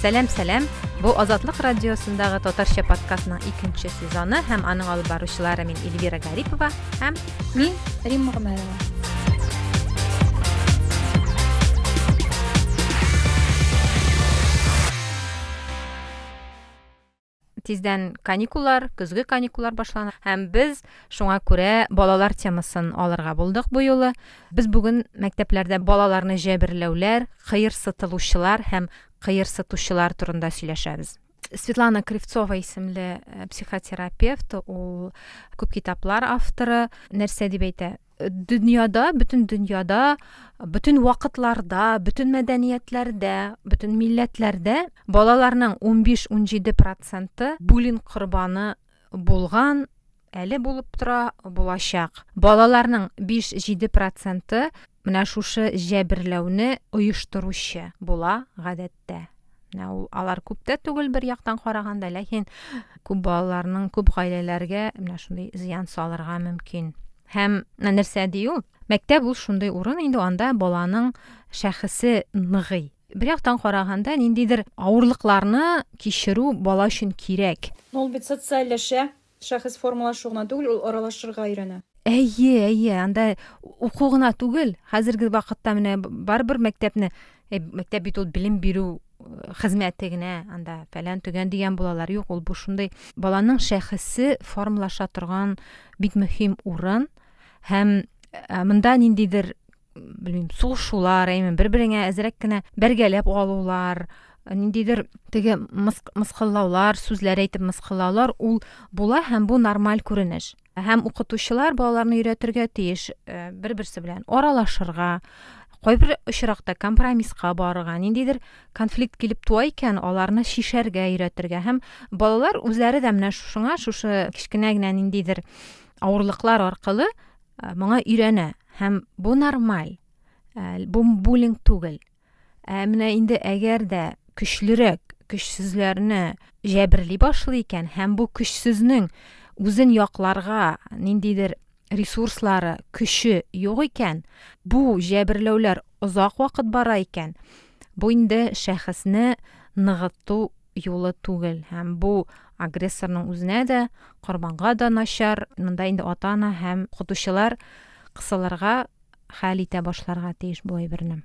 сәлем сәлем бул азатлык радиосундагы татарча 2 экинчи сезоны һәм аның алып баруучулары мен эльвира гарипова һәм мен римма тиздән каникуллар көзгө каникуллар башлана һәм без шуңа күрә балалар темасын алырға булдык бу юлы без бүген мәктәпләрдә балаларны җәберләүләр кыйыр сытылучылар һәм кыйыр сатуучулар тұрында сүйлөшөбүз светлана кривцова исемли э, психотерапевт ол көп китаплар авторы, нәрсе деп айтты бүтін бүтүн бүтін бүтүн бүтін бүтүн бүтін бүтүн милләтләрдә балаларның 17 беш он проценты буллинг құрбаны болған әлі болып тұра болашақ балаларның 5-7 проценты менә шушы жәберләүне оештыручы бола гадәттә менә алар күп тә түгел бер яктан караганда ләкин күп балаларның күп гаиләләргә мына шундый зыян салырга мөмкин һәм нәрсә дию ул мәктәп ул шундый урын инде анда баланың шәхесе ныгый бер яктан караганда ниндидер авырлыкларны кичерү бала өчен кирәк ул бит социаль шәхес формалашу түгел ул аралашырга өйрәнә әйе әйе анда уку гына түгел хәзерге вакытта менә барыбер мәктәпне э, мәктәп бит ул белем бирү э, хезмәте генә анда фәлән төгән дигән булалар юк ул бу шундый баланың шәхесе формалаша торган бик мөһим урын һәм э, мында ниндидер белмим сугышулар әйме бер береңә әзрәк кенә бәргәләп алулар Э, ниндейдир теге мысқыллаулар сүзләр әйтеп мыскыллаулар ул була һәм бу нормаль күренеш ә һәм укытучылар балаларны өйрәтергә тиеш э, бер берсе белән аралашырга кайбер очракта компромисска барырга ниндидер конфликт килеп туа икән аларны шишәргә өйрәтергә һәм балалар үзләре дә менә шуңа шушы кечкенә генә ниндидер авырлыклар аркылы э, моңа өйрәнә һәм бу нормаль бу буллинг түгел ә менә инде әгәр дә көчлерәк көчсезләрне жәбірлей башлы икән һәм бу күшсізнің үзен яқларға ниндидер ресурслары күші юк икән бу җәберләүләр ұзақ вакыт бара икән бу инде шәхесне ныгыту юлы түгел һәм бу агрессорның үзенә дә корбанга да начар монда енді ата ана һәм укытучылар қысыларға хәл итә башларга тиеш әйберне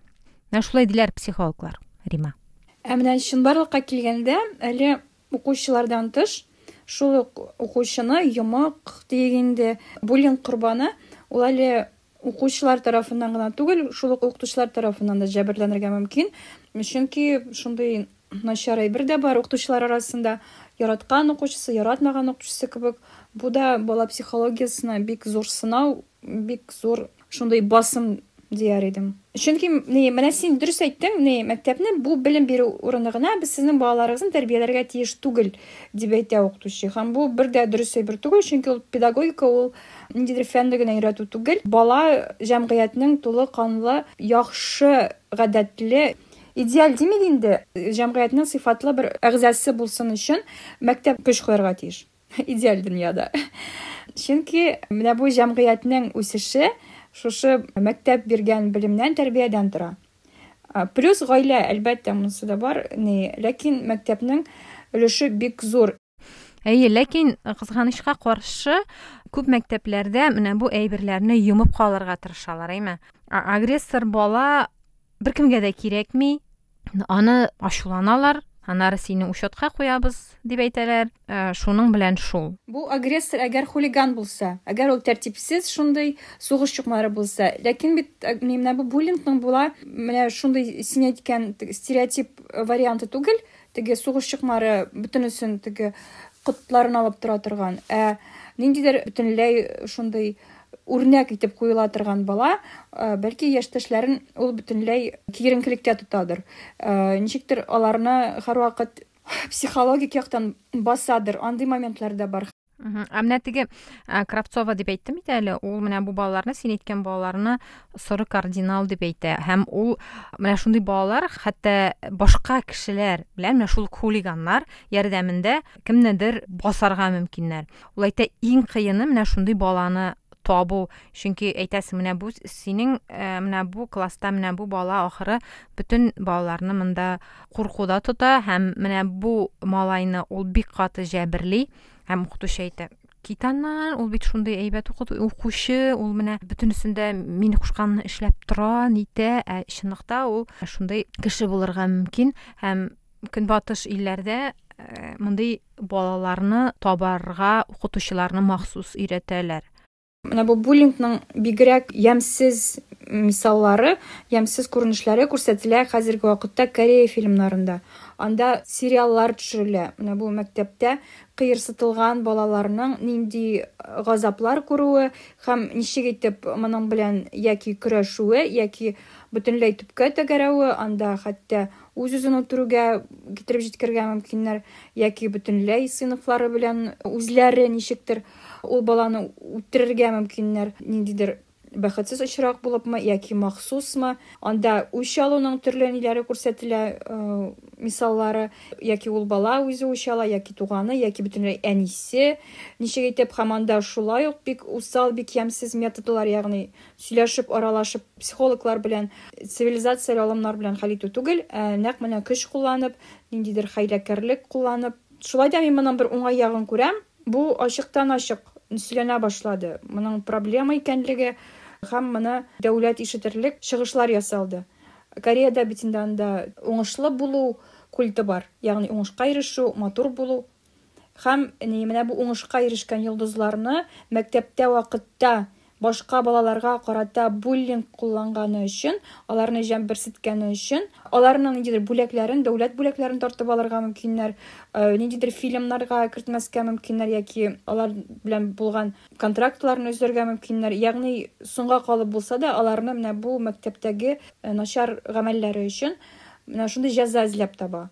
шулай диләр психологлар рима ә мына шынбарлыққа келгенде әлі оқушылардан тыш шул оқушыны йомақ дегенде буллинг құрбаны ол әлі оқушылар тарафынан ғана түгел шул оқытушылар тарафынан да жәбірләнергә мүмкін. чөнки шундый начар әйбер бар оқытушылар арасында яраткан ұқушысы, яратмаған оқушысы кебек бұ да бала психологиясына бик зур сынау бик зур басым дияр едім чөнки не менә сен дұрыс не мәктәпне бұл білім беру урыныгына біз сіздің балаларыңызды тәрбиелерге тиіш түгел деп әйтә укытучы һәм бұл бір дә бір әйбер түгел чөнки ол педагогика ол ниндидер фәнне генә түгел бала җәмгыятьнең толы канлы яхшы гадәтле идеаль димәк енді җәмгыятьнең сифатлы бір ағзасы болсын үшін мәктәп көч куярга тиеш идеаль дүнияда чөнки менә шушы мәктәп биргән белемнән тәрбиядән тора плюс гаилә әлбәттә монысы да бар не ләкин мәктәпнең өлеше бик зур Әйе, ләкин қызғанышқа каршы күп мәктәпләрдә менә бу әйберләрне йомып қалырға тырышалар, әйме? Агрессор бала беркемгә дә кирәкми, аны ачуланалар, Анары сине қоябыз ҡуябыз, дип әйтәләр. Шуның белән шул. Бу агрессор әгәр хулиган булса, әгәр ул тәртипсез шундай суғыш чыҡмары булса, ләкин бит менә бу буллингтың була менә шундай син әйткән стереотип э, варианты түгел, теге суғыш чыҡмары бөтөнөсөн теге ҡотларын алып тора торған. Ә ниндәйҙер бөтөнләй шундай үрнәк итеп куела торган бала э, бәлки яшьтәшләрен ул бөтенләй киеренкелектә тотадыр э, ничектер аларны һәрвакыт психологик яктан басадыр андый моментлар да бар ә менә теге э, кравцова дип әйттем бит әле ул менә бу балаларны син әйткән балаларны соры кардинал дип әйтә һәм ул менә шундый балалар хәтта башка кешеләр белән менә шул хулиганнар ярдәмендә кемнедер басарга мөмкиннәр ул әйтә иң кыены менә шундый баланы тобу chunki aytasiz mana bu sening mana bu менә бу бала bola oxiri butun bolalarni munda qo'rquvda һәм ham бу bu molayni ул бик каты җәберли һәм укытучы әйтә кит аннан ул бит шундый әйбәт укучы ул менә бөтенесендә мин кушканны эшләп тора нитә ә чынлыкта ул шундый кеше булырга мөмкин һәм көнбатыш илләрдә э, мондай балаларны табарга укытучыларны махсус өйрәтәләр мына бұл буллингнің бигерәк ямсыз мисаллары ямсыз күренешләре күрсәтелә қазіргі уақытта корея фильмнарында анда сериаллар төшерелә менә бу мәктәптә кыерсытылган балаларның нинди э, газаплар күрүе һәм ничек итеп мұның білән яки күрешуі яки бөтөнләй төпкә тәгәрәүе, анда хатта үз-үзен үтерүгә китереп җиткергә мөмкиннәр, яки бөтөнләй сыныфлары белән үзләре нишектер ул баланы үтерергә мөмкиннәр, ниндидер бәхетсіз очрак булыпмы яки махсусмы анда үч алуның төрле ниләре күрсәтелә э, мисаллары яки ул бала үзе үч ала яки туганы яки бөтенләй әнисе ничек итеп һәм анда шулай ук бик усал бик ямьсез методлар ягъни сөйләшеп аралашып психологлар белән цивилизация алымнар белән хәл итү түгел э, нәкъ менә көч кулланып ниндидер хәйләкәрлек кулланып шулай да мин моның бер уңай ягын күрәм бу ачыктан ачык сөйләнә башлады моның проблема икәнлеге һәм мына дәүләт ишетерлек чыгышлар ясалды Кореяда әдәбиятында уңышлы булу культы бар ягъни уңышка ирешү матур булу һәм менә бу уңышка ирешкән йолдызларны мәктәптә вакытта башка балаларга карата буллинг кулланганы өчен аларны җәберсеткәне өчен аларның ниндидер бүләкләрен дәүләт бүләкләрен тартып алырга мөмкиннәр э, ниндидер фильмнарга кертмәскә мөмкиннәр яки алар белән булган контрактларны өзәргә мөмкиннәр ягъни соңга калып булса да аларны менә бу мәктәптәге э, начар гамәлләре өчен менә шундый җәза эзләп таба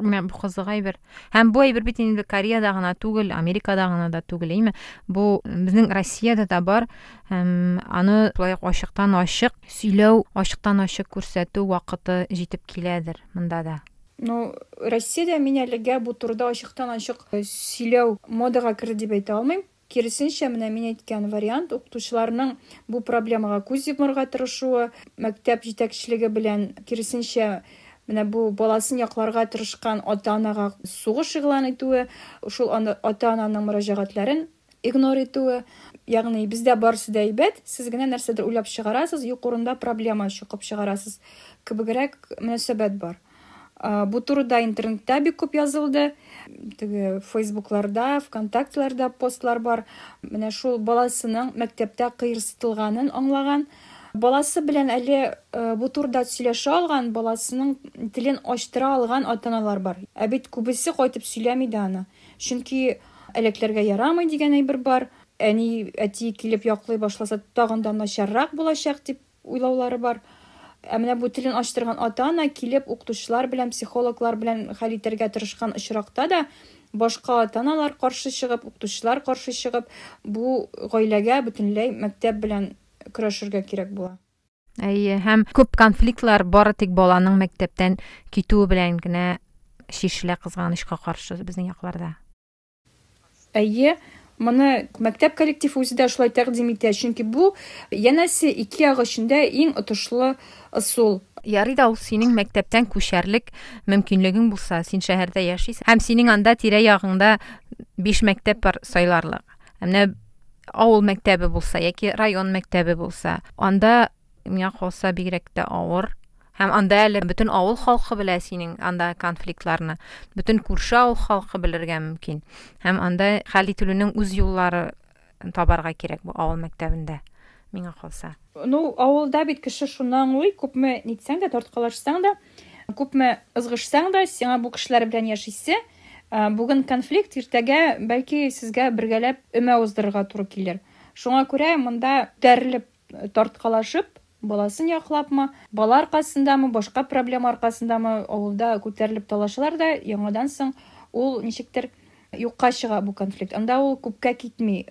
кызыга әм һәм бу әйбер бит кореяда ғана түгел америкада да түгел әйме бу россияда россияда да бар һәм аны шулай ашықтан ашық сөйлеу ашықтан ашық күрсәтү вакыты жетіп келедір мында да Ну, россияда мен әліге бу турда ашықтан ашық э, сөйлеу модага кірді деп айта алмаймын керісінше міне мен айтқан вариант укытучыларның бұл проблемаға көз йомарга тырысуы мәктәп жетекшілігі білен керісінше менә бу баласын якларга тырышкан ата анага сугыш игълан итүе ушул ата ананың мөрәҗәгатьләрен игнор итүе ягъни бездә барысы да әйбәт сез генә нәрсәдер уйлап чыгарасыз проблема чукып шығарасыз. кебегрәк мөнәсәбәт бар бу турыда интернетта бик күп язылды теге фейсбукларда вконтактеларда постлар бар менә шул баласының мәктәптә кыерсытылганын аңлаган баласы белән әле э, бу турда сөйләшә алган, баласының телен ачтыра алган ата-аналар бар. Ә бит күбесе кайтып сөйләми дә аны. Чөнки элекләргә ярамый дигән әйбер бар. Әни әти килеп яклый башласа тагын да начаррак булачак дип уйлаулары бар. Ә менә бу телен ачтырган ата-ана килеп укытучылар белән психологлар белән хәл итәргә тырышкан очракта да башка ата-аналар каршы чыгып, укытучылар каршы чыгып, бу гаиләгә бөтенләй мәктәп белән көрөшөргө керек була әйе һәм көп конфликтлар бары тик баланың мәктәптән китүе белән генә шишелә кызганычка каршы безнең якларда әйе мыны мәктәп коллективы үзе дә шулай тәкъдим итә чөнки бу янәсе ике як эчендә иң отышлы ысул ярый да ул синең мәктәптән күчәрлек мөмкинлегең булса син шәһәрдә яшисең һәм синең анда тирә ягыңда биш мәктәп бар сайларлык ә менә ауыл мектебі болса яки район мектебі болса. анда миңа калса бигрәк тә һәм анда әле бөтен ауыл халкы белә синең анда конфликтларны бөтен күрше ауыл халкы белергә мөмкин һәм анда хәл ителүнең үз юллары табарга кирәк бу авыл мәктәбендә миңа калса ну авылда бит кеше шуны аңлый күпме нитсәң дә тарткалашсаң да күпме ызгышсаң да сиңа бу кешеләр белән яшисе Ә, бүгін конфликт ертеге бәлки сізге біргәліп өмә уздырырга туры килер шуңа күрә монда күтәрелеп э, тартқалашып баласын яклапмы бала аркасындамы башка проблема аркасындамы авылда күтәрелеп талашалар да яңадан соң ул ничектер юкка чыга бу конфликт анда ул күпкә китми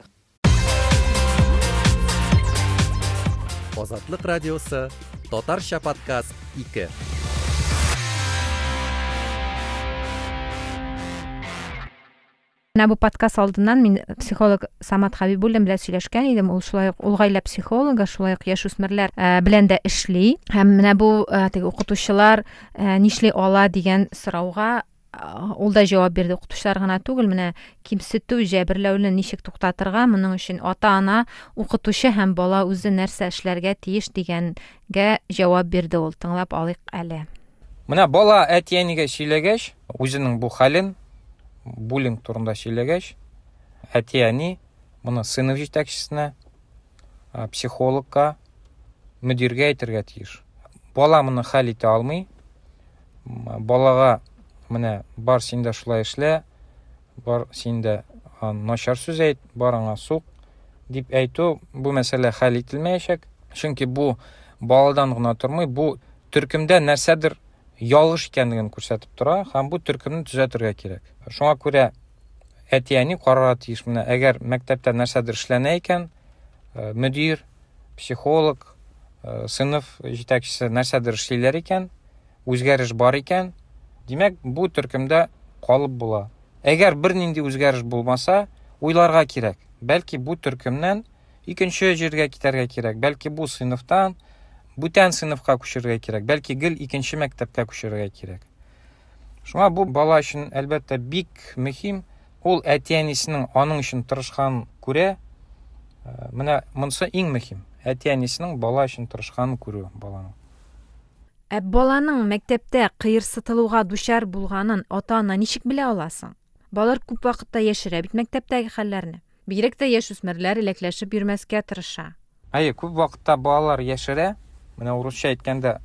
азатлык радиосы татарча подкаст 2 мына бул подкаст алдынан мен э, психолог самат хабибуллин менен сүйлөшкөн эдим ул ушулай ук улгайла психологу шулай ук яш де билен да иштей һәм менә бул э, тиги э, ала деген сұрауға ул да берді берди ғана гана түгүл менә кимсетүү жабирлөөнү ничек туктатырга муның ата ана окутуучу һәм бала өзү нәрсә эшләргә тиеш дигәнгә берді бирде ул тыңлап алыйк әле менә бала әтиәнигә сөйләгәч үзенең бу хәлен буллинг турында сөйлегәч әте әни мұны сынып жетекшісіне психологқа мүдирге әйтергә тиеш бала мұны хәл итә алмый балаға менә бар син дә шулай эшлә бар син дә начар сүз әйт бар суқ сук дип әйту бу мәсьәлә хәл ителмәячәк чөнки бу баладан гына тормый бу төркемдә нәрсәдер ялыш икәнлеген күрсәтеп тора һәм бу төркемне төзәтергә кирәк шуңа күрә әтиәни карарға тиеш менә әгәр мәктәптә нәрсәдер эшләнә икән мөдир психолог сыныф җитәкчесе нәрсәдер эшлиләр икән үзгәреш бар икән димәк бу төркемдә калып була әгәр бер нинди үзгәреш булмаса уйларға кирәк бәлки бу төркемнән икенче җиргә китәргә кирәк бәлки бу сыйныфтан бүтән сыныфка күчерергә керек, бәлки гел икенче мәктәпкә күчерергә керек. шуңа бу бала үшін әлбәттә бик мөһим ол әти әнисенең аның өчен тырышканын күрә ә, менә монысы иң мөһим әти бала үшін тырышканын күрү баланың ә баланың мәктәптә қиырсытылуға душар болғанын ата ана ничек біле аласың балар күп вакытта яшерә бит мәктәптәге хәлләрне бигрәк тә яшүсмерләр эләкләшеп йөрмәскә тырыша әйе күп вакытта балалар яшерә мына орысша айтқанда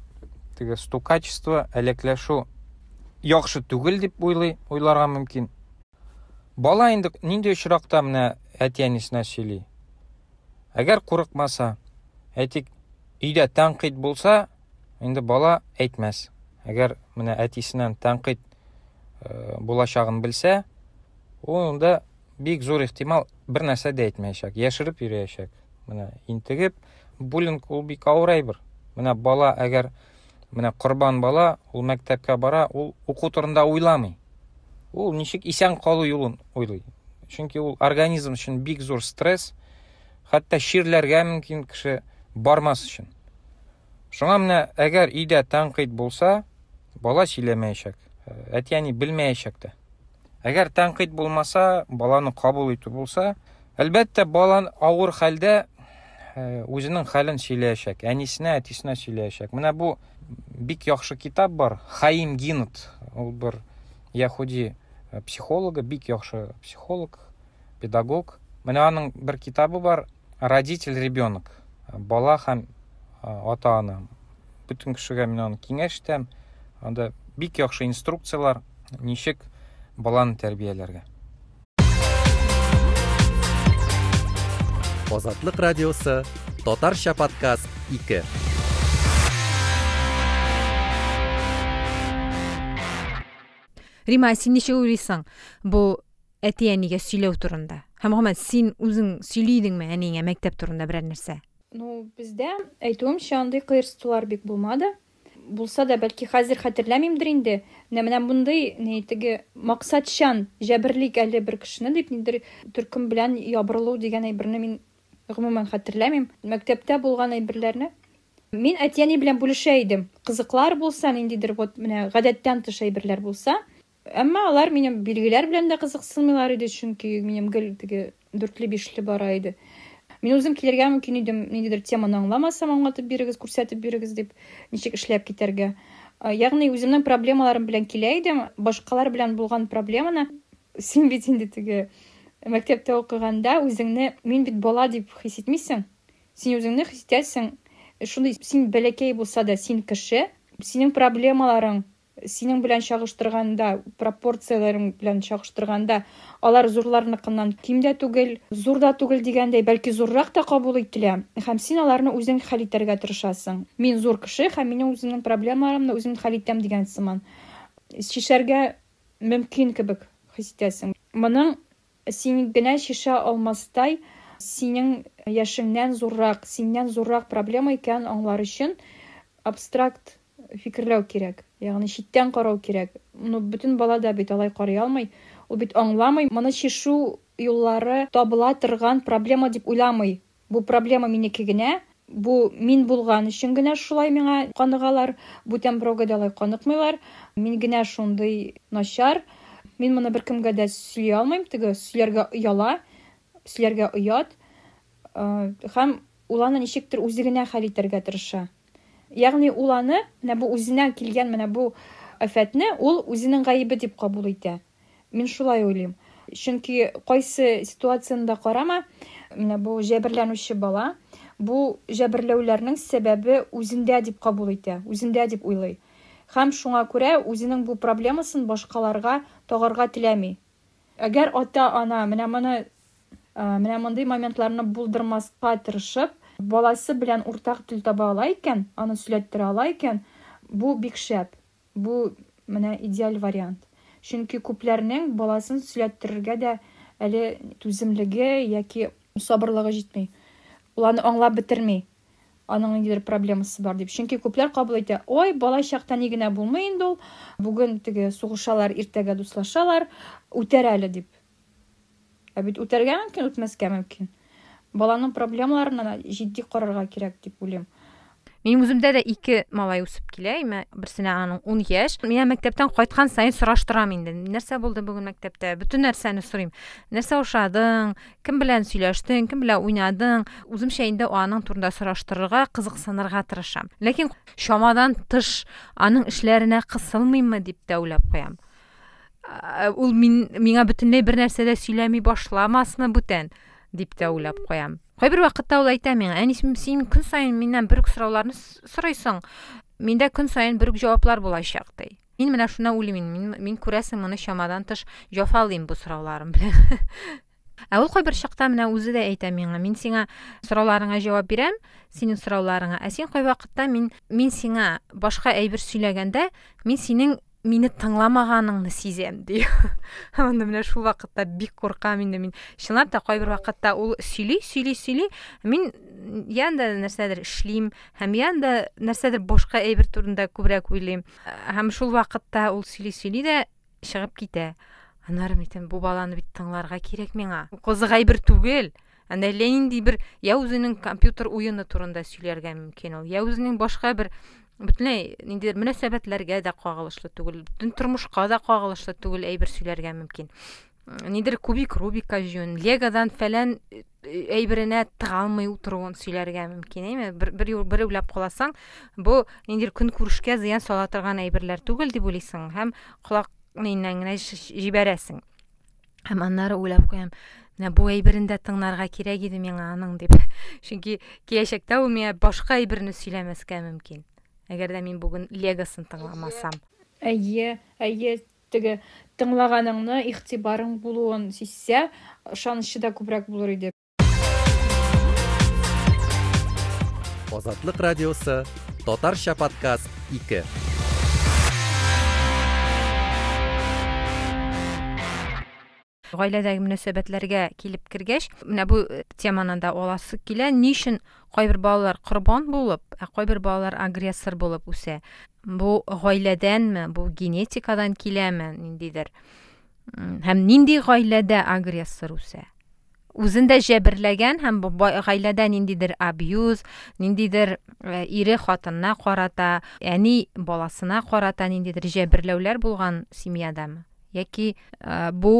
тиги стукачество качество яхшы түгел деп ойлай ойларға мүмкін бала енді ниндей учуракта мына эти энисине сүйлөй Әгер курукмаса айтик үйде болса енді бала әйтмәс Әгер мына әтісінен таңкыйт э, болашағын білсе, онда бик зор ыктимал бір нәрсе да айтмаячак жашырып жүрөячак мына интигип бик ауыр мына бала әгәр мына корбан бала ол мәктәпкә бара ол оқу турында уйламый Ол ничек исән калу юлын ойлай. чөнки ул организм үшін бик зор стресс хәтта чирләргә мөмкин кеше бармас өчен шуңа менә әгәр өйдә тәнкыйть булса бала сөйләмәячәк э, әтиәни белмәячәк тә әгәр тәнкыйть булмаса баланы кабул итү булса әлбәттә баланы авыр хәлдә Э, өзінің халін сөйләячәк әнисенә әтисенә сөйләячәк менә бұл бик яхшы китап бар хаим гинт Бір бер яһуди э, психологы бик яхшы психолог педагог менә аның бір китабы бар родитель ребенок э, бала һәм ата ана бөтен кешегә мин аны итәм анда бик яхшы инструкциялар ничек баланы тәрбияләргә азатлық радиосы татарша подкаст 2 рима син ничек уйлыйсың бу әти әнигә турында һәм син үзең сөйлидеңме әниңә мәктәп турында берәр нәрсә ну бездә әйтүемчә андый кыерсытулар бик булмады булса да бәлки хәзер хәтерләмимдер инде менә менә мондай ни теге максатчан җәберлик әле бер кешене дип нидер төркем белән ябырылу дигән әйберне мин гомумән хәтерләмим мәктәптә болған әйберләрне мин әтиәни белән бүлешә идем кызыклар булса ниндидер вот менә гадәттән тыш әйберләр булса әмма алар минем билгеләр белән дә кызыксынмыйлар иде чөнки минем гел теге дүртле бишле бара иде мин үзем килергә мөмкин идем ниндидер теманы аңламасам аңлатып бирегез күрсәтеп бирегез дип ничек эшләп китәргә ә, ягъни үземнең проблемаларым белән килә идем башкалар белән булган проблеманы син бит инде теге мәктәптә оқығанда үзеңне мин бит бала дип хис итмисең син үзеңне хис итәсең э, шундай син бәләкәй булса да син кеше синең проблемаларың синең белән чагыштырғанда пропорцияларың белән чагыштырғанда алар зурларныкынан ким дә түгел зурда түгел дигәндәй бәлки зурыраҡ та ҡабул ителә һәм син аларны үҙең хәл тырышасың мин зур кеше һәм минең үземнең проблемаларымды үзем хәл итәм дигән сыман шишәргә мөмкин кебек хис итәсең моның син генә шишә алмастай синең яшеңнән зуррак, синнән зуррак проблема икән аңлар өчен абстракт фикерләү кирәк. Ягъни читтән карау кирәк. Ну бүтән бала да бит алай карый алмый, ул бит аңламый, моны шишу юллары табыла торган проблема дип уйламый. Бу проблема минеке генә, бу мин булган өчен генә шулай миңа каныгалар, бүтән брогадалай каныкмыйлар. Мин генә шундый начар. мен мұны кімге де сүйе алмаймын тігі сілерге ұяла сілерге ұят э, һәм уланы аны ничектер үзегенә хәл итәргә тырыша ягъни уланы аны менә бу үзеннән килгән менә бу афәтне ул үзенең гаебе дип кабул итә мен шулай уйлыйм чөнки кайсы ситуацияны да карама менә бу бала бу җәберләүләрнең сәбәбе үзендә дип кабул итә үзендә дип уйлый һәм шуңа күрә үзенең бу проблемасын башкаларга тоғарға теләмей әгәр ата ана менә моны менә мондай моментларны булдырмаска тырышып баласы белән уртак тел таба ала икән аны сөйләттерә ала икән бу бик шәп бу менә идеаль вариант чөнки күпләрнең баласын сөйләттерергә дә әле түземлеге яки сабырлыгы җитми ул аны аңлап бетерми аның бір проблемасы бар деп чөнки көплер қабыл итә ой бала шақтан ни генә булмый инде ул бүген теге сугышалар иртәгә дуслашалар үтәр әле дип ә бит үтәргә мөмкин үтмәскә мөмкин баланың проблемаларына житди карарга кирәк дип уйлыйм менин өзүмдө де екі малай үсүп келе эми бирсине анын он жаш мен мектептен қайтқан сайын сураштырам инде нерсе болду бүгүн мектепте бүтін нәрсені сұраймын нерсе ушадың ким менен сөйлештің ким менен ойнадың өзүмчө инде анын турунда сураштырууга тырышам ләкин шамадан тыш аның ишлерине кысылмыйммы деп да ойлоп ол ул миңа бір бир нерседе сүйлөмөй башламасмы бүтөн деп да ойлоп бір уақытта ол айтам миңа сен күн сайын меннен бүрік сұрауларын сұрайсың менде күн сайын бүрік жауаптар болачак мен мына шуна ойлаймын мен, мен мұны шамадан тыс тыш жофалыйм бұл суроолорум белән ә шақта кайбер чакта де үзе мен әйтә миңа мин сиңа сорауларыңа жавап бирәм синең сорауларыңа ә мен мен вакытта мин мин сиңа башқа әйбір мені тыңламағаныңды сезем дейді анда міне шул вакытта бик куркам енді мен чынлап та кайбер вакытта сөйлей сөйлей сөйлей мен мин янда нәрсәдер эшлим һәм янда нәрсәдер башка әйбер турында көбірек уйлыйм һәм шул вакытта ул сөйлей сөйлей дә шығып китә аннары айтамын бу баланы бит тыңларға кирәк миңа кызык әйбер түгел андай лениндей бір бер я компьютер ойыны турында сөйләргә мүмкін ол я өзінің башка бер бүтүнлөй ниндидир мүнөсөбөтлөргө да кагылышлуу түгел бүтүн турмушка да кагылышлуу түгел әйбер сөйләргә мөмкин мөмкүн кубик рубика жөн легодан фәлән э, әй бирине тыга сөйләргә утыруын сүйләргә мөмкин эми бер бер уйлап каласаң бу күн күнкүрешкә зыян сала торган әйберләр түгел дип уйлыйсың һәм колак ниңнән генә җибәрәсең һәм аннары уйлап куям менә бу әйберен дә тыңларга кирәк иде миңа аның дип чөнки киләчәктә ул миңа башка әйберне сөйләмәскә мөмкин эгер де мен бүгін легосын тыңламасам әйе әйе тыңдағаныңны иқтибарың болуын булуын сизсә да күбрәк булыр еді азатлык радиосы татарша подкаст 2 гаиләдәге мөнәсәбәтләргә килеп кергәч менә бу э, теманы да аласы килә ни өчен кайбер балалар корбан булып ә кайбер балалар агрессор булып үсә бу гаиләдәнме бу генетикадан киләме ниндидер һәм нинди гаиләдә агрессор үсә үзен дә җәберләгән һәм гаиләдә ниндидер абьюз ниндидер э, ире хатынына карата әни баласына карата ниндидер җәберләүләр булган семьядамы яки бу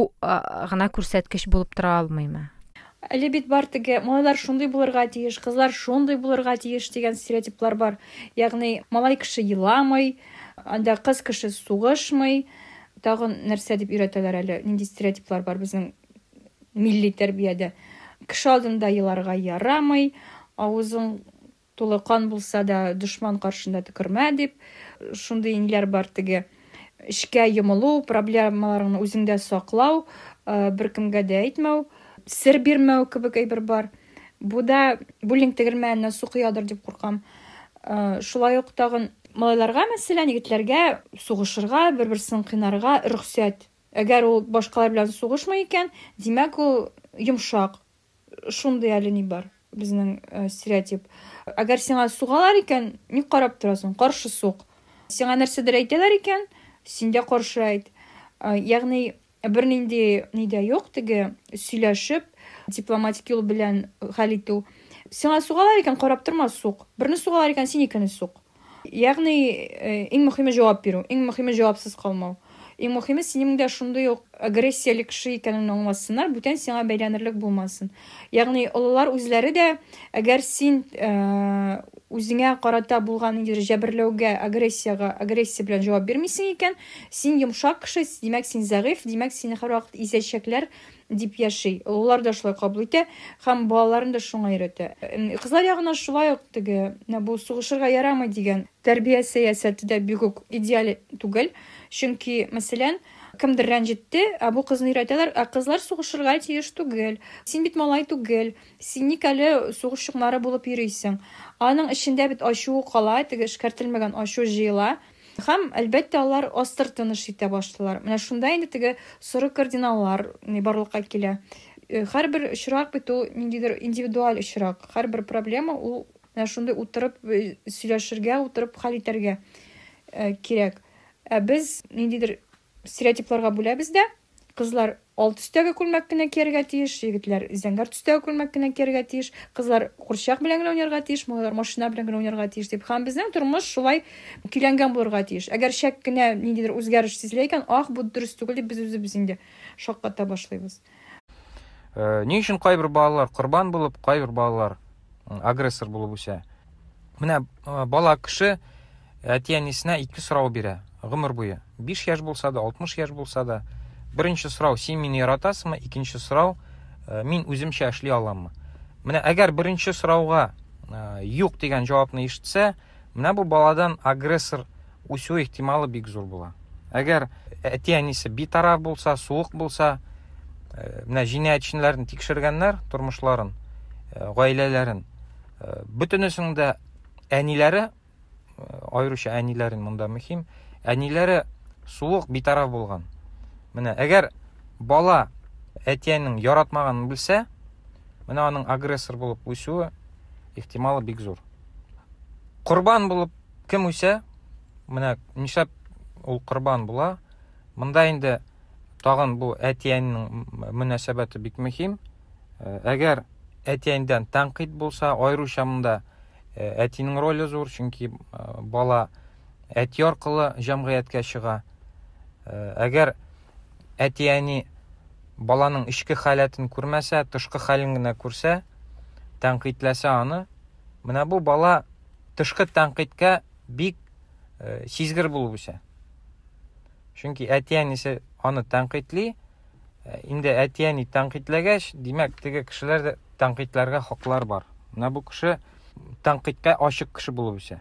гына күрсәткеч булып тора алмыймы әле бит бар теге малайлар шундый булырга тиеш кызлар шундый булырга тиеш деген стереотиплар бар ягъни малай кеше еламый анда кыз кеше сугышмый тагын нәрсә дип әлі, әле нинди стереотиплар бар безнең милли тәрбиядә кеше алдында еларга ярамый авызың тулы кан да дошман каршында төкермә дип шундый ниләр бар ішке йымылу проблемаларын үзеңдә саклау беркемгә дә әйтмәү сер бирмәү кебек әйбер бар бұда буллинг тегермәненә су коядыр дип куркам ә, шулай ук тагын малайларга мәсәлән суғышырға бір бер берсен кыйнарга рөхсәт әгәр ул башкалар белән сугышмый икән димәк ул йомшак шундый әле ни бар безнең ә, стереотип әгәр сиңа сугалар икән ник карап торасың каршы суқ сиңа нәрсәдер әйтәләр икән сенде қоршайды. Ә, яғни, бир нинди ниде жок тиги сүйлөшүп дипломатик юл менен хал этүү сиңа екен экен суқ. турма сук бирине сугалар экен сен екіні сук Яғни, ең мухими жауап беру. Ең мухими жауапсыз қалмау и мухими синең дә шундый ук агрессияле кеше икәнен бүтән сиңа бәйләнерлек булмасын ягъни олар үзләре дә әгәр син э, үзеңә карата булган жәбірлеуге агрессияға агрессия белән җавап бирмисең икән син йомшак кеше димәк син зәгыйф димәк сине һәрвакыт изәчәкләр дип яши олылар да шулай кабул итә һәм балаларын да шуңа өйрәтә кызлар ягына шулай ук теге бу сугышырга ярамый дигән тәрбия сәясәте дә бик үк идеаль түгел чөнки мәсәлән кемдер рәнҗетте ә бу кызны өйрәтәләр ә кызлар сугышырга тиеш түгел син бит малай түгел син ник әле сугыш булып йөрисең аның ішінде бит ачуы кала теге эшкәртелмәгән ашу җыела һәм әлбәттә алар астыр тыныш итә башлыйлар менә шунда инде теге соры кардиналлар барлыкка килә э, һәрбер очрак бит ул ниндидер индивидуаль очрак һәрбер проблема ул менә шундай утырып э, сөйләшергә утырып хәл итәргә э, кирәк ә, біз нендейдір стереотипларға бөләбіз дә қызлар ал түстәге күлмәк кенә кияргә тиеш егетләр зәңгәр төстәге күлмәк кенә кияргә тиеш қыздар курчак белән генә уйнарга тиеш малайлар машина белән генә уйнарга тиеш дип һәм біздің тұрмыс шулай көйләнгән булырга тиеш әгәр шәк кенә ниндидер үзгәреш сизелә икән ах бу дөрес түгел дип без үзебез инде шакката башлыйбыз ә, ни өчен кайбер балалар корбан булып кайбер балалар агрессор булып үсә менә бала кеше әти әнисенә ике сорау бирә ғұмыр бойы беш яж болса да алтмыш яж болса да бірінші сұрау сен мені жаратасың ба екінші сұрау ә, мен өзімше әшлей аламын міне әгәр бірінші сұрауға ә, э, юқ деген жауапны естісе мына бұл баладан агрессор өсу ықтималы бик зор бола әгәр әте әнесі бейтарап болса суық болса ә, э, мына жинәтшілерін текшергәннәр тормышларын ғаиләләрен бөтенесендә әниләре айрыша әниләрен монда мөһим әнилері суық бейтарап болған міне егер бала әтенің яратмағанын білсе міне оның агрессор болып өсуі ықтималы бик зор құрбан болып кім өсә міне нишап ол құрбан бола мында енді тағын бұл әтиәннің мүнәсәбәті бик мөһим ә, әгәр әтеңден тәнқид болса айрықша мында ә, әтинең рөлі зор чөнки ә, бала әти арқылы жәмғиятқа шыға ә, әгәр әти әни баланың ішкі халатын көрмәсә тышқы халін генә күрсә аны менә бала тышқы тәнқиткә бик ә, сизгер болып үсә чөнки әти әнисе аны тәнқитли ә, инде әти әни тәнқитләгәч димәк теге кешеләр дә хаклар бар менә бу кеше ашық ачык кеше булып үсә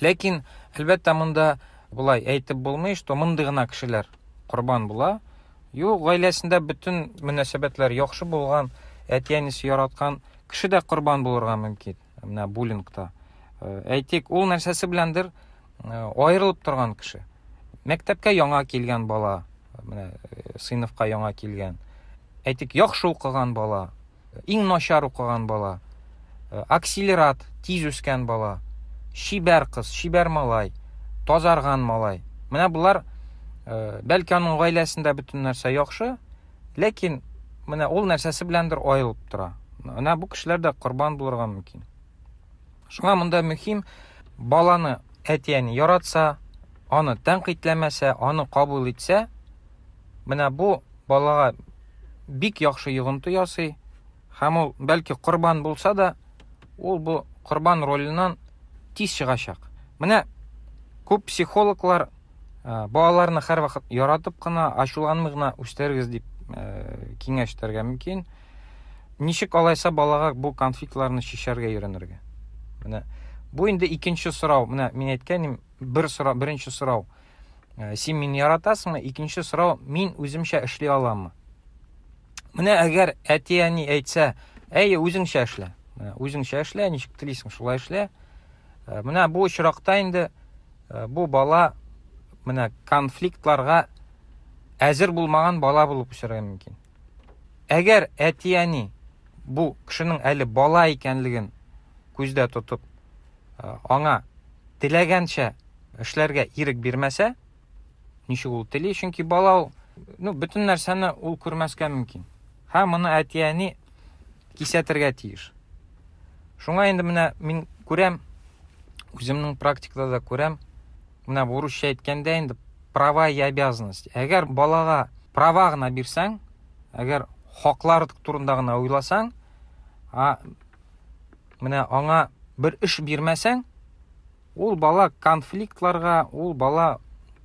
ләкин albatta munda былай айтып болмай что мындығына кішілер құрбан бола. Йоқ, гаиләсендә бүтін мөнәсәбәтләр яхшы болған әти әнисе яраткан кеше дә корбан болырға мөмкин менә буллингта э, әйтик ол нәрсәсе беләндер э, аерылып торган кеше мәктәпкә яңа келген бала менә э, сыйныфка яңа келген. әйтик яхшы оқыған бала иң нашар оқыған бала акселерат тиз үскән бала шибәр қыз шибәр малай тазарған малай міне бұлар ә, бәлки аның ғаиләсендә бүтін нәрсе яхшы ләкин менә ол нәрсәсе беләндер аерылып тұра менә бу кешеләр дә корбан булырга мөмкин шуңа монда баланы әти яратса аны тәнкыйтьләмәсә аны қабыл итсә міне бұл балаға бик яхшы йогынты ясый һәм ул бәлки болса булса да ул бу қорбан ролінан тез шыға шақ міне көп психологлар ә, балаларны һәр яратып кына ачуланмый гына үстерегез дип ә, мөмкин алайса балаға бу конфликтларны шешәргә өйрәнергә менә бу инде икенче сорау менә мен әйткән бер сұрау беренче сорау ә, син мине яратасыңмы икенче сорау мин үземчә эшли аламмы менә әгәр әти әйтсә әй үзеңчә эшлә үзеңчә эшлә ничек Э, мына бұл ұшырақта енді э, бұл бала мына конфликтларға әзір болмаған бала болып ұшыраған мүмкін. әгер әти әни бұл кішінің әлі бала екенлігін көзде тұтып э, аңа тіләгәнше эшләргә ирек бермесе, ничек ул тели чөнки бала ул ну бөтен нәрсәне ул күрмәскә мөмкин һәм моны әти әни кисәтергә тиеш шуңа енді менә мин күрәм өзімнің практикада көрем, мына орысша айтканда енді права и обязанность егер балаға права ғана берсең егер құқылары турында ғана ойласаң а міне аңа бір іш бермесең ол бала конфликтларға ол бала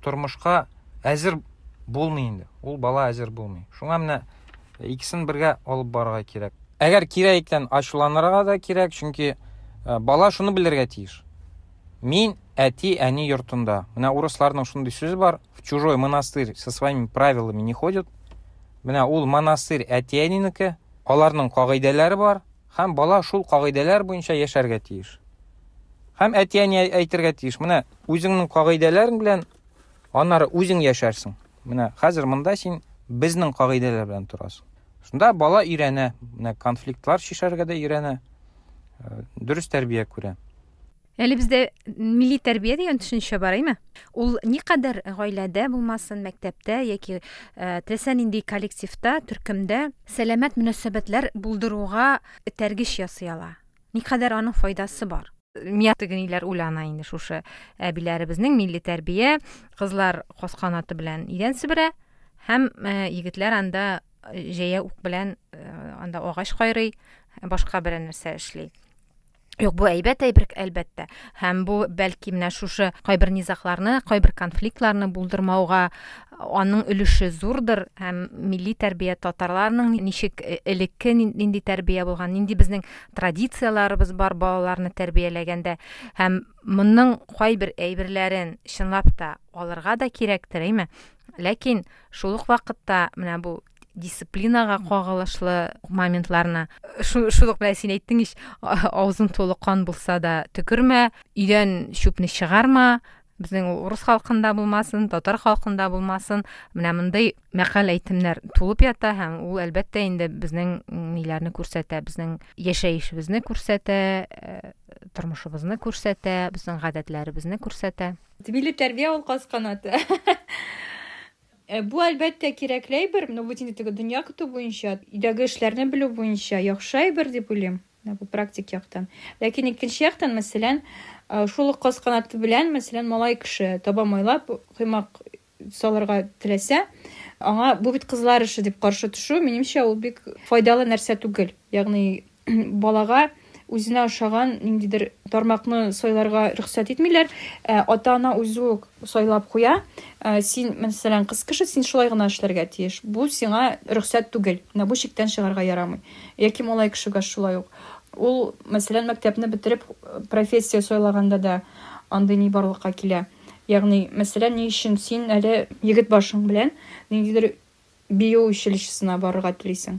тұрмышқа әзір болмайды ол бала әзір болмай шуңа міне икесін бірге алып баруға керек әгәр керәктән ачуланырға да керек чөнки бала шуны білерге тиеш Мин әти әни йортында. Мына орыслардың шундай сөзі бар. В чужой монастырь со своими правилами не ходят. Мына ол монастырь әти әнинікі. Олардың қағидалары бар. Һәм бала шул қағидалар буенча яшәргә тиеш. Һәм әти әни әйтергә тиеш. Мына үзеңнең қағидаларың белән аннары үзең яшәрсең. Мына хәзер монда син безнең қағидалар белән торасың. Шунда бала өйрәнә, менә конфликтлар чишәргә дә өйрәнә. Э, дөрес тәрбия күрә әлі бізде милли тәрбие деген түшүнүкчө бар эми ул никадәр гаиләдә булмасын мәктәптә яки э, теләсә нинди коллективта төркемдә сәламәт мөнәсәбәтләр булдыруга тәргиш ясый ала никадәр аның файдасы бар мия тегениләр уйлана инде шушы әбиләребезнең милли тәрбия кызлар каз канаты белән идән себерә һәм э, егетләр анда э, җәя ук белән анда агач кайрый башка бер нәрсә эшли Юк, бу әйбәт әйбер әлбәттә. Һәм бу бәлки менә шушы кайбер низакларны, кайбер конфликтларны булдырмауга аның өлеше зурдыр. Һәм милли тәрбия татарларның ничек э, элекке нинди тәрбия булган, нинди безнең традицияларыбыз бар балаларны тәрбияләгәндә. Һәм моның кайбер әйберләрен чынлап та алырга да кирәк, әйме? Ләкин шулык вакытта менә бу дисциплинаға кагылышлы моментларына шулук менен сен айттың иш аузың толы болса да түкүрмө үйдөн шөпүн шығарма біздің орыс қалқында болмасын татар қалқында болмасын мына мындай макал толып тулып ята һәм ол әлбәттә енді біздің ниләрне күрсәтә біздің яшәешебезне күрсәтә ә, тормышыбызны күрсәтә безнең гадәтләребезне күрсәтә тбиле тәрбие ул каз қанаты Э, бу әлбәттә кирәкле бер но бу тинде теге дөнья көтү буенча, идәге эшләрне белү буенча яхшы дип уйлыйм. Бу практик яктан. Ләкин икенче яктан, мәсәлән, э, шул кыз белән, мәсәлән, малай кеше таба майлап кыймак саларга теләсә, аңа бу бит кызлар эше дип каршы төшү, минемчә ул бик файдалы нәрсә түгел. Ягъни балага үзенә ашаған ниндидер тармақны сайларга рөхсәт итмиләр ә, ата ана сойлап сайлап куя ә, син мәсәлән қыз кеше син шулай ғана эшләргә тиеш бу сиңа рұқсат түгел менә бу чиктән чыгарга яки малай кешегә шулай ук ул мәсәлән мәктәпне бетереп профессия сойлағанда да андый ни барлыққа килә яғни мәсәлән не үшін син әле егіт башың белән ниндидер био училищесына барырга телисең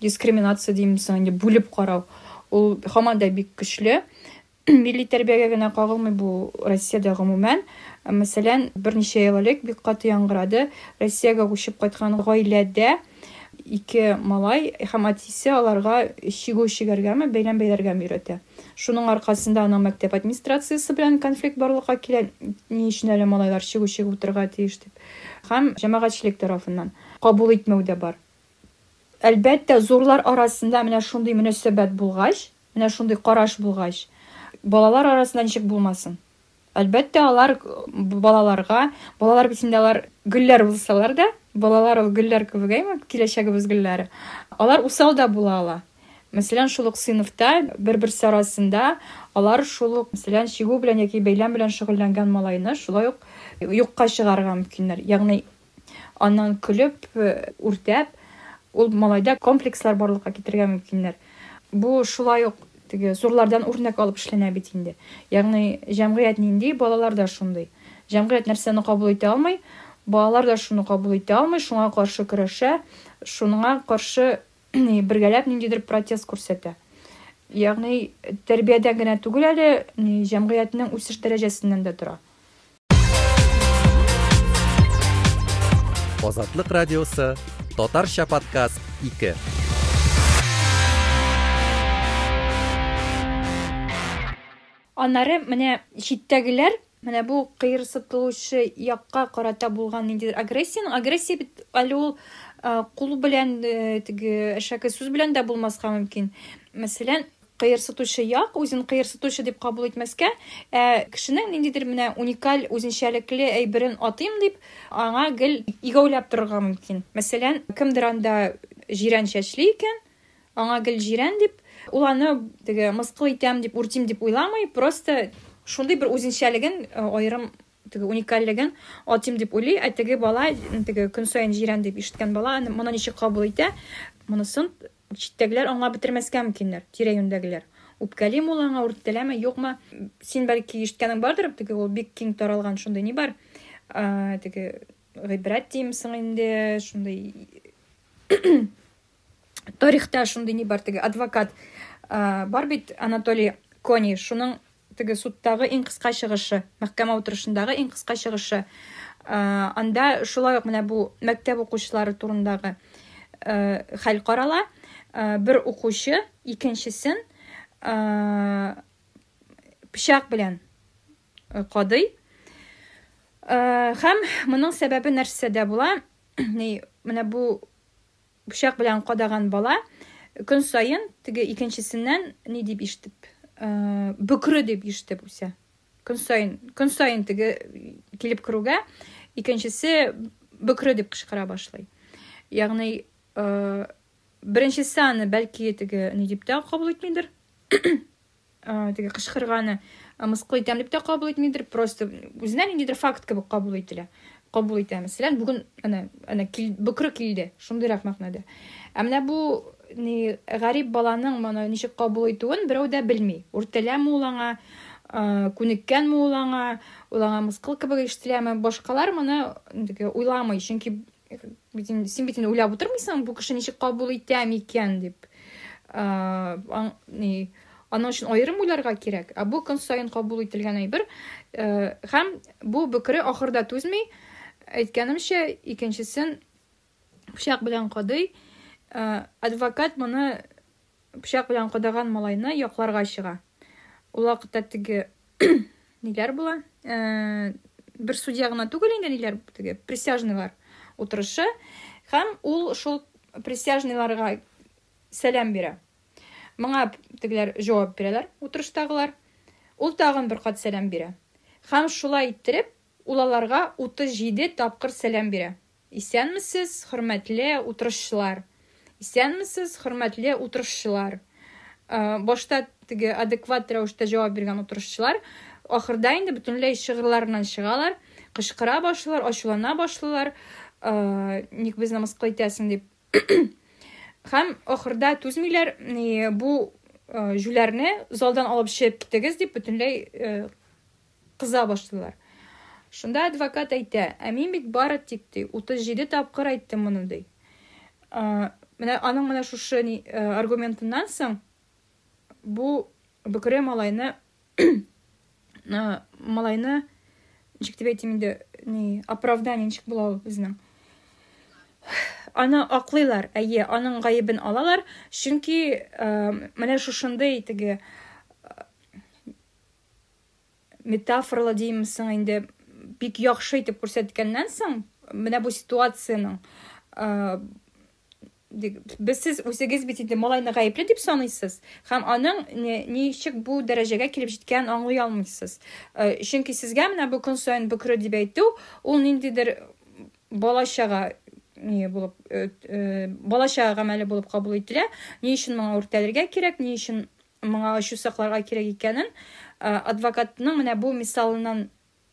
дискриминация дейміз саған бөліп қарау ул һаман да бик көчле милли тәрбиягә генә кагылмый бу россиядә гомумән ә, мәсәлән берничә ел элек бик каты яңгырады россиягә күчеп кайткан гаиләдә ике малай һәм әтисе аларга чигү чигәргәме бәйләм бәйләргәме өйрәтә шуның аркасында аның мәктәп администрациясы белән конфликт барлыкка килә ни өчен әле малайлар чигү чигеп утырырга тиеш дип һәм җәмәгатьчелек тарафыннан кабул итмәү дә бар әлбәттә зорлар арасында менә шундай мөнәсәбәт булгач менә шундай караш булгач балалар арасында ничек булмасын әлбәттә алар балаларга балалар бит алар гүлләр булсалар да балалар ул гүлләр кебек әйме киләчәгебез гүлләре алар усал да була ала мәсәлән шул ук сыйныфта бер берсе арасында алар шул ук мәсәлән чигү белән яки бәйләм белән шөгыльләнгән малайны шулай ук юкка чыгарырга мөмкиннәр яғни аннан көлеп э, үртәп ул малайда комплекслар барлыкка китерергә мөмкиннәр бу шулай ук теге зурлардан үрнәк алып эшләнә бит инде ягъни җәмгыять нинди балалар да шундый җәмгыять нәрсәне кабул итә алмый балалар да шуны кабул итә алмый шуңа каршы көрәшә шуңа каршы бергәләп ниндидер протест күрсәтә ягъни тәрбиядән генә түгел әле җәмгыятьнең үсеш дәрәҗәсеннән дә тора азатлык радиосы Татарча подкаст 2 Аннары менә читтәгеләр менә бу кыйырсытылучы якка карата булган ниндидер агрессияның агрессия бит әле ул кул белән э, теге әшәке сүз белән дә булмаска мөмкин мәсәлән кыйырсытуучу як қиыр кыйырсытуучу деп кабыл ә, кишинин ниндидир міне уникаль үзенчәлекле бірін атым деп аңа гіл игәүләп тұрға мүмкін мәселен кімдір анда жирән шәшлі екен аңа гел жирән деп ул аны теге мысқыл итәм деп үртим деп уйламай просто шундай бір үзенчәлеген айырым теге уникальлігін атим деп уйлый ә теге бала теге күн сайын жирән деп ишеткән бала мұны ничек қабыл итә читтегілер аңлап битермәскә мүмкіндер тирә-юньдәгеләр үпкәлиме ул аңа сен юкмы син бәлки ишеткәнең бардыр теге ул бик киң таралган шундый не бар теге гыйбрәт деймсең инде шундый тарихта шундый не бар теге адвокат бар бит анатолий кони шуның теге судтағы иң қысқа чыгышы мәхкәмә утырышындагы иң кыска чыгышы анда шулай ук менә бу мәктәп оқушылары турындағы хәл карала Э, бір оқушы екіншісін ә, э, пышақ білән қадый э, ә, мұның сәбәбі нәрсәдә була менә бу пышақ белән қадаған бала күн сайын теге икенчесеннән ни дип ишетеп ә, бөкре дип ишетеп үсә көн сайын көн сайын теге килеп керүгә икенчесе бөкре дип кычкыра башлый ягъни бірінші саны бәлки тігі не деп те қабыл етмейдір тіге қышқырғаны мысқыл етемін деп те қабыл етмейдір просто өзінен недедір факт кебек қабыл етіле қабыл етеміз мәселен бүгін ана ана бүкірі келді шундайраак мағынада ә мына бұл не ғарип баланың мына ничек қабыл етуін біреу де білмей уртеләме ул аңа күніккәнме ул аңа ул аңа мысқыл кебек ишетеләме башкалар моны ойламый чөнки сен битин ойлоп отурмайсыңбы бул киши ничек кабыл этем экен деп анан үчүн айрым ойлорго керек а бұл күн сайын кабул этилген айбер һәм э, бұл бекире ахырда түзмей әйткәнемчә екіншісін пычак белән қадый э, адвокат моны пычак белән кадаган малайны якларга шыға ул вакытта теге ниләр була бір судья гына түгел инде ниләр теге присяжныйлар утырышы һәм ул шул присяжныйларга сәлам бирә моңа тегеләр җавап бирәләр утырыштагылар ул тагын бер кат сәлам бирә һәм шулай иттереп ул аларга 37 тапкыр сәлам бирә исәнмесез хөрмәтле утырышчылар исәнмесез хөрмәтле утырышчылар э, башта теге адекват рәвештә җавап биргән утырышчылар ахырда инде бөтенләй шигырьләреннән чыгалар кычкыра башлыйлар ачулана башлыйлар ә, негіз намазға айтасың деп һәм ахырда түзмиләр бұл жүләрне залдан алып чыгып деп дип қыза кыза башладылар адвокат әйтә ә мин бит бары тик ди утыз жеті тапкыр айттым моны ди менә аның мына шушы аргументыннан соң бу бөкре малайны малайны ничек дип әйтим инде оправданиячик аны аклыйлар әйе аның ғайыбын алалар чөнки э, менә шушындай теге э, метафорала деймме соң инде бик яхшы итеп күрсәткәннән соң менә бу ситуацияның э, біз сіз үзегез бит инде малайны гаепле деп санайсыз һәм аның ничек бу дәрәҗәгә килеп келіп аңлый алмыйсыз чөнки сезгә менә бу көн саен бөкре дип әйтү ул ниндидер бала не э, э, болып бала шағаға амалы болып кабул ителә не үшін моңа үртәлергә керек не үшін моңа ачу сакларга керек икәнен адвокатның менә бу мисалынан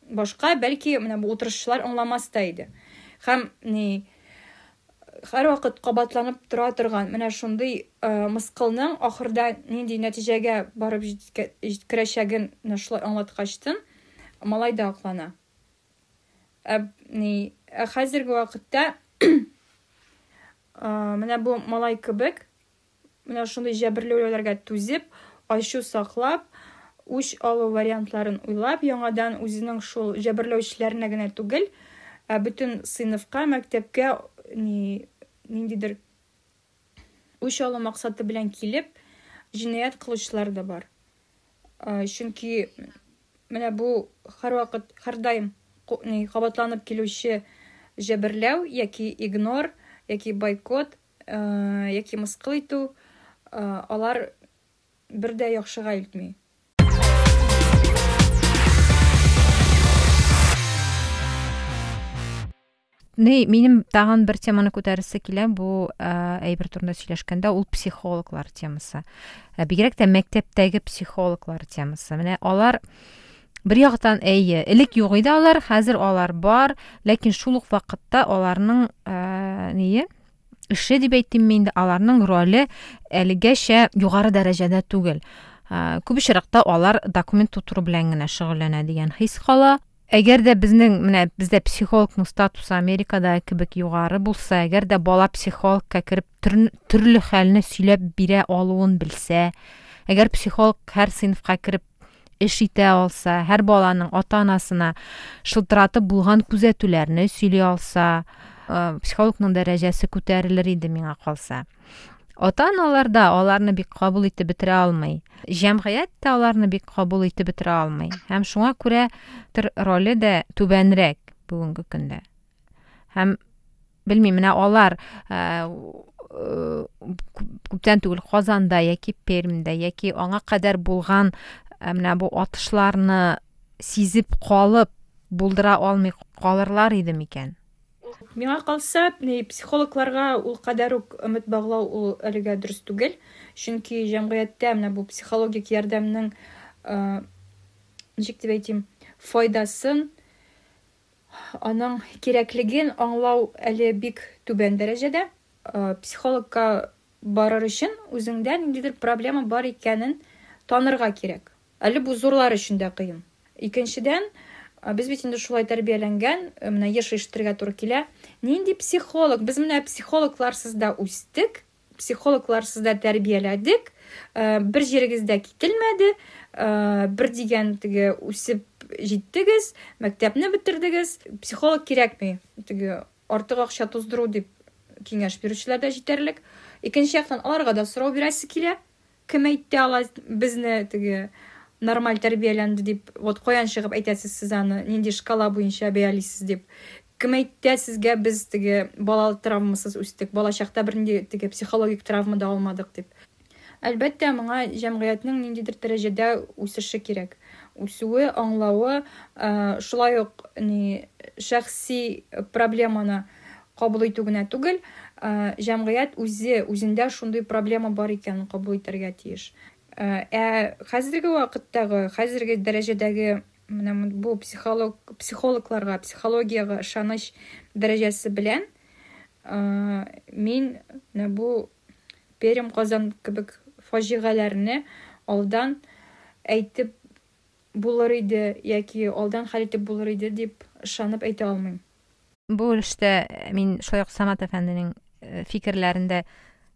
башқа бәлки менә бу отырысшылар аңламас та иде һәм ни һәр вакыт кабатланып тора торган менә шундый мысқылның ахырда нинди нәтиҗәгә барып җиткерәчәген менә шулай аңлаткачтын малай да аклана ә, хәзерге уақытта Э, мына бұл малай кебек мына ошондой жабырлөөлөргө түзеп Ашу сақлап Үш алу вариантларын ойлап яңадан өзүнүн ушул жабырлоочуларына түгел ә бүтін сыныфка мектепке ниндидир Үш алу мақсаты белән келіп жинаят кылуучулар да бар э, чүнки менә бу һәрвакыт һәрдаим Қабатланып келуші жәбірләу, яки игнор яки бойкот яки мыскыл итүү алар бир бірде жакшыга илтмей Nee, минем тагын бір теманы күтәресе килә бу әйбер турында сөйләшкәндә ул психологлар темасы бигрәк тә мәктәптәге психологлар темасы менә олар бір жактан әйе ілік жок иде алар хәзір алар бар ләкин шул ук убакытта аларның эмне иши деп әйттим мен аларның роле әлегәчә жоғары дәрәжәдә түгел күп очракта алар документ тутыру белән генә шөгыльләнә дигән хис кала әгәр дә безнең менә бездә психологның статусы америкада кебек югары булса әгәр дә бала психологка кереп төрле хәлне сөйләп бирә алуын белсә әгәр психолог һәр сыйныфка кереп эшитә алса, һәр баланың ата-анасына шылтыратып булган күзәтүләрне сөйли алса, э, психологның дәрәҗәсе күтәрелер иде миңа калса. Ата-аналар да аларны бик кабул итеп бетерә алмый. Җәмгыять тә аларны бик кабул итеп бетерә алмый. Һәм шуңа күрә тер роле дә түбәнрәк бүгенге көндә. Һәм белмим, менә алар э, э, күптән түгел Казанда яки Пермдә яки аңа кадәр булган Ә, мына бул атышларны сизип қалып булдыра алмай қалырлар иде екен. миңа калса психологларға ол қадар үк өмет баглау ул әлегә дөрес түгел чөнки җәмгыятьтә менә бу психологик ярдәмнең ә, ничек дип әйтим файдасын аның кирәклеген аңлау әле бик түбән дәрәҗәдә ә, психологка барыр өчен үзеңдә ниндидер проблема бар икәнен танырга кирәк әлі бұл зорлар үшін де қиын екіншіден біз бит енді шулай тәрбиеленген мына еш иштерге тура келә. нинди психолог біз мына психологларсыз да үстік психологларсыз да тәрбиеледік бір жеріңізде кетілмәді ә, бір деген теге үсіп жеттігіз мәктәпні бітірдіңіз психолог керекми теге артық ақша тоздыру деп кеңес берушілер де жетерлік екінші жақтан оларға да сұрау бирәсе келе кім айтты ала безне нормаль тәрбиеленді деп вот қоян шығып әйтәсіз сіз аны ненде шкала бойынша бәялисез деп кім айтты сізге біз тіге балалық травмасыз өстік бала шақта тіге психологик травма да деп дип әлбәттә моңа җәмгыятьнең ниндидер дәрәҗәдә керек кирәк аңлауы аңлавы ә, шулай ук ни шәхси проблеманы қабыл итү генә түгел ә, өзінде өзінде үзендә проблема бар екенін кабул итәргә ә қазіргі уақыттағы қазіргі дәрежедегі мына бұл психолог психологларға психологияға шаныш дәрежесі білен, ә, э, мен мына бұл перим қазан кебек алдан әйтіп булыр иде яки алдан хәл итеп булыр иде дип ышанып әйтә алмыйм бу мен мин самат әфәнденең фикерләрендә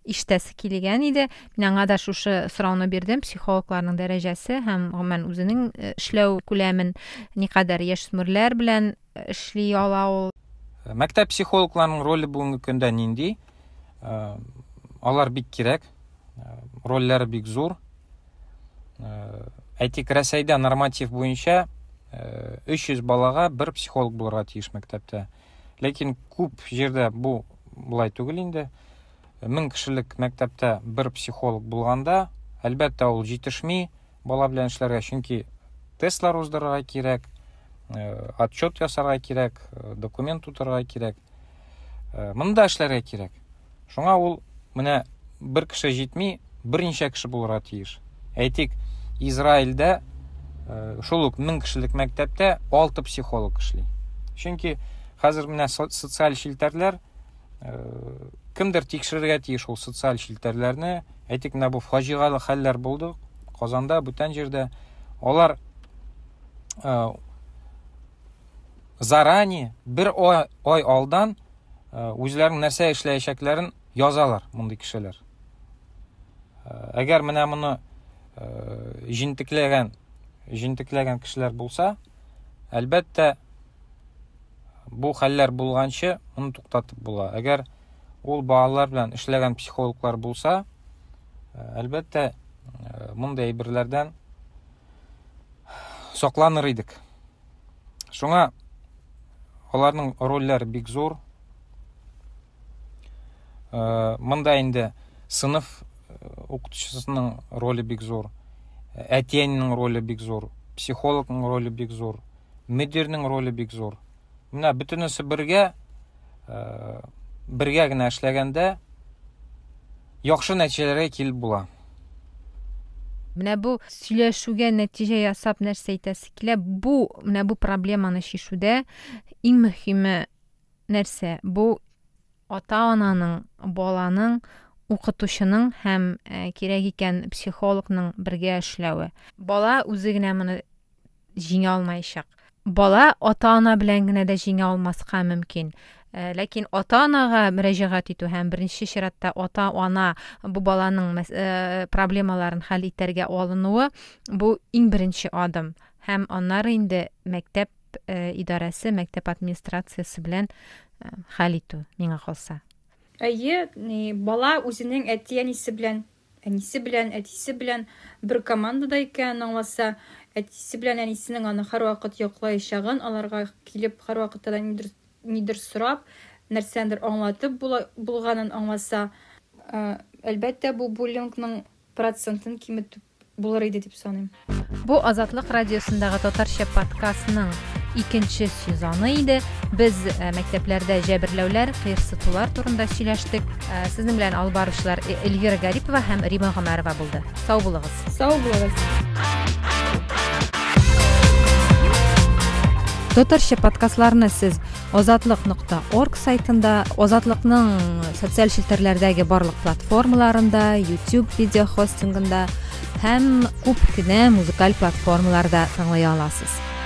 иштесе килген иде мен да шушы сорауны бирдем психологларның дәрәҗәсе һәм гомумән үзенең э, эшләү күләмен никадәр яшүсмерләр белән э, эшли ала ул э, мәктәп психологларының роле бүгенге көндә нинди алар бик керек. рольләре бик зур әйтик рәсәйдә норматив буенча 300 балага бер психолог булырга тиеш мәктәптә ләкин күп җирдә бу түгел инде мың кішілік мектепте бір психолог болғанда әлбәттә ол жетішмей бала белән чөнки тестлар уздырырга керек э, отчет ясарга керек э, документ тутырырга керек э, мында эшләргә керек шуңа ул менә бер кеше җитми берничә кеше булырга тиеш әйтик израилдә шул ук мең кешелек мәктәптә алты психолог эшли чөнки хәзер менә социаль челтәрләр кімдер текшерергә тиеш ол социаль челтәрләрне әйтик менә бу фажиғалы хәлләр булды казанда бүтән жердә алар ә, зарани бер ай алдан үзләренең ә, нәрсә эшләячәкләрен язалар мондый кешеләр әгәр менә моны җентекләгән ә, җентекләгән кешеләр булса әлбәттә бұл халлар болғанша мұны тоқтатып бола әгәр ол балалар белән эшләгән психологлар болса, э, әлбәттә э, мондай әйберләрдән сакланыр идек шуңа аларның рольләре бик зур э, монда инде сыныф укытучысының ролі бик зур әти роле бик зур психологның роле бик зур мөдирнең роле бик зур мына бүтінісі бірге ә, бірге генә ішлегенде яхшы нәтиҗәләргә килеп була менә бу сөйләшүгә нәтиҗә ясап нәрсә әйтәсе килә бу менә бу проблеманы шишүдә иң мөһиме нәрсә бу ата ананың баланың укытучының һәм ә, кирәк икән психологның бергә эшләве бала үзе генә моны җиңә алмаячак бала ата ана белән генә дә җиңә алмаска мөмкин э, ләкин ата анага мөрәҗәгать итү һәм беренче чиратта ата ана бу баланың э, проблемаларын хәл итәргә алынуы бу иң беренче адым һәм аннары инде мәктәп э, идарәсе мәктәп администрациясы белән хәл итү миңа калса әйе бала үзенең әти әнисе белән әнисе белән әтисе белән бер командада икәнен аңласа әтисе белән әнисенең аны һәрвакыт яклаячагын аларга килеп һәрвакытта да нидер, нидер сорап нәрсәндер аңлатып булганын аңласа ә, әлбәттә бу буллингның процентын кемітіп булыр иде дип соным бу азатлык радиосындағы татарша подкастының икенче сезоны иде без ә, мәктәпләрдә жәберләүләр кыерсытулар турында сөйләштек ә, сезнең белән алып баручылар эльвира гарипова һәм рима гомәрова булды сау булыгыз сау булыгыз дотр сіз сіз озатлык нұқта сайтында озатлыктын социаль шелтерлердегі барлық платформаларында youtube видео хостингинда һәм күп кенә музыкаль платформаларда таңлай аласыз